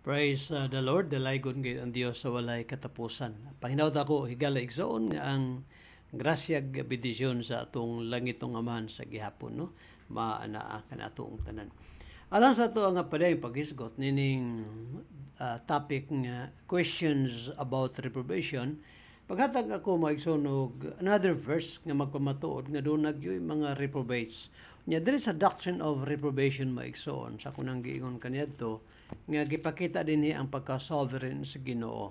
Praise uh, the Lord, dalagon gid ang Dios sa walay katapusan. Pahinaut ako higala igsoon nga ang grasya ag bendisyon sa atong langitong amahan sa gihapon no. Maanaa kanatong tanan. Alang sa ato ang padayong paghisgot nining uh, topic nga questions about reprobation, paghatag ako maigsoon another verse nga magpamatuod nga doon nagyoy mga reprobates Nya diri sa doctrine of reprobation maigsoon sa kunang giingon kaniadto nga gipakita dinhi ang pagka sovereign sa Ginoo.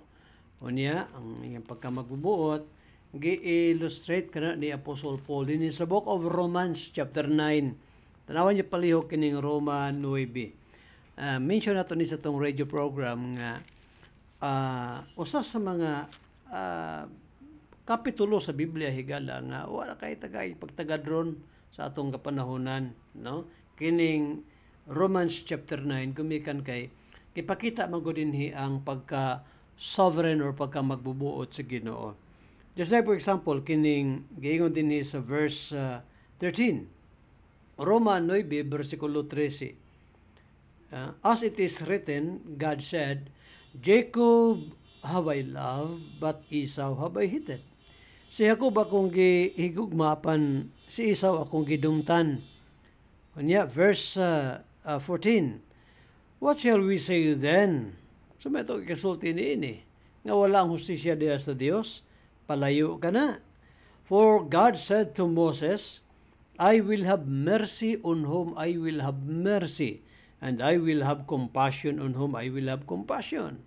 Unya ang iyang pagka magbubuot gi-illustrate kana ni Apostle Paul dinhi sa Book of Romans chapter 9. Tanawan niyo palihog kining Roma 9. Uh, ah, mention nato ni sa tong radio program nga uh, usa sa mga uh, kapitulo sa Biblia higala nga wala kay tagay pagtagadron sa atong kapanahonan no kining Romans chapter 9 gumikan kay kipakita man gud dinhi ang pagka sovereign or pagka magbubuot sa Ginoo just like for example kining giingon dinhi sa verse uh, 13 Roma 9 bersikulo 13 Uh, as it is written, God said, Jacob have I loved, but Esau have I hated. Si Jacob akong gihigugma si Isaw akong gidumtan. Unya verse uh, uh, 14. What shall we say then? So may ito kasulti ni ini. Nga wala ang hustisya diya sa Dios, palayo ka na. For God said to Moses, I will have mercy on whom I will have mercy, and I will have compassion on whom I will have compassion.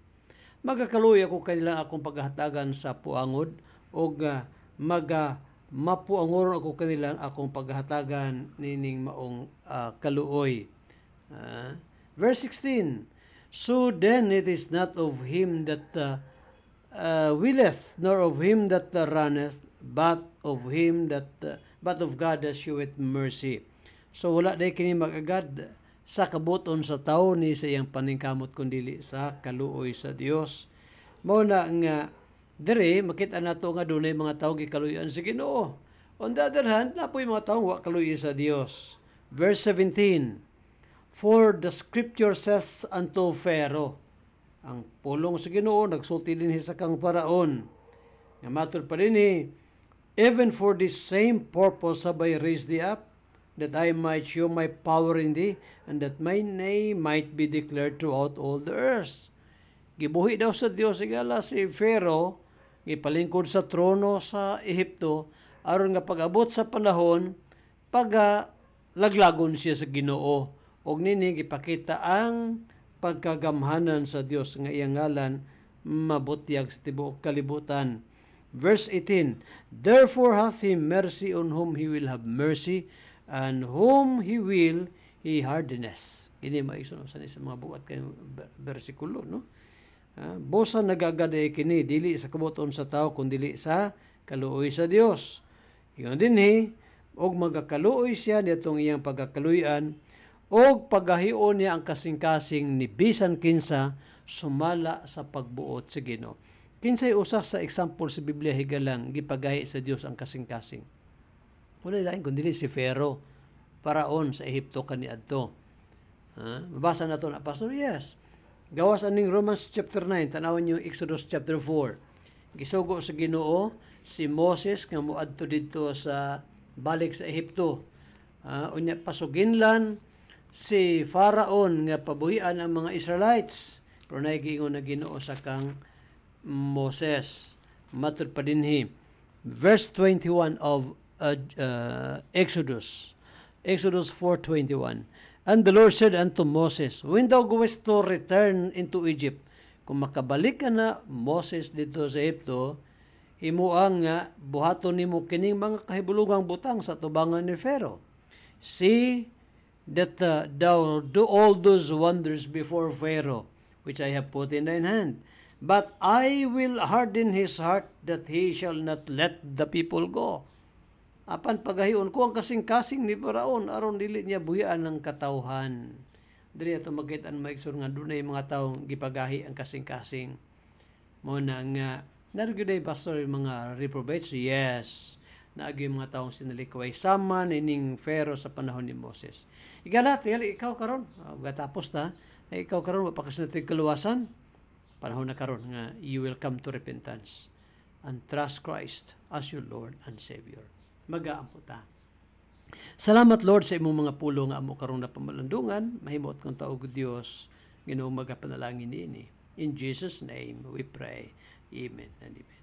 Magakaluya ko kanila akong paghatagan sa puangod, og uh, maga mapuangoron ako kanilang akong paghatagan nining maong uh, kaluoy. Uh, verse 16, So then it is not of him that uh, uh, willeth, nor of him that uh, runneth, but of him that, uh, but of God that sheweth mercy. So wala day kini magagad sa kabuton sa tao ni sa iyang paningkamot kundili sa kaluoy sa Dios. Mao na nga Dere, makita na to nga dunay mga tao gikaluyan sa Ginoo. On the other hand, na po'y mga tao wa kaluyan sa Dios. Verse 17, For the scripture says unto Pharaoh, ang pulong sa Ginoo nagsulti din sa kang paraon. Nga matud pa rin eh, Even for this same purpose have I raised thee up, that I might show my power in thee, and that my name might be declared throughout all the earth. Gibuhi daw sa Dios igala si Pharaoh gipalingkod sa trono sa Ehipto aron nga pag-abot sa panahon paga laglagon siya sa Ginoo og nini gipakita ang pagkagamhanan sa Dios nga iyang ngalan mabutyag sa tibuok kalibutan. Verse 18, Therefore hath he mercy on whom he will have mercy, and whom he will, he hardness. Kini maisunod sa mga buhat kayong bersikulo no? Ha? Bosa nagagaday kini, dili sa kabuton sa tao, kundili sa kaluoy sa Dios. Yun din hi, og magakaluoy siya nitong iyang pagkakaluyan, og pagahion niya ang kasing-kasing ni bisan kinsa sumala sa pagbuot sa Ginoo. Kinsay usa sa example sa Biblia higalang gipagahi sa Dios ang kasing-kasing. Wala lain kundi si Pharaoh paraon sa Ehipto kaniadto. Ha? Mabasa na to na pastor, yes. Gawas aning Romans chapter 9, tanawon niyo Exodus chapter 4. Gisugo sa Ginoo si Moses nga moadto didto sa balik sa Ehipto. Uh, unya pasuginlan si Faraon nga pabuhian ang mga Israelites. Pero naigingon na Ginoo sa kang Moses. Matod pa din hi. Verse 21 of uh, uh, Exodus. Exodus 4.21 And the Lord said unto Moses, When thou goest to return into Egypt, kung makabalik ka na Moses dito sa Egypto, himuang nga ah, buhaton nimo kining mga kahibulungang butang sa tubangan ni Pharaoh. See that uh, thou do all those wonders before Pharaoh, which I have put in thine hand. But I will harden his heart that he shall not let the people go apan pagahion ko ang kasing-kasing ni Paraon aron dili niya buhian ang katawhan dili ato makita ang maigsoon nga dunay mga taong gipagahi ang kasing-kasing mo na nga narugyuday pastor yung mga reprobates yes naagi mga tawo sinalikway sama nining Pharaoh sa panahon ni Moses igalat yali ikaw karon ah, gatapos na ay eh, ikaw karon wa pa kasinatig kaluwasan panahon na karon nga you will come to repentance and trust Christ as your Lord and Savior mag-aamputa. Salamat Lord sa imong mga pulo nga amo karon na pamalandungan, mahimot kong taog Dios Ginoo magapanalangin niini. In Jesus name we pray. Amen and amen.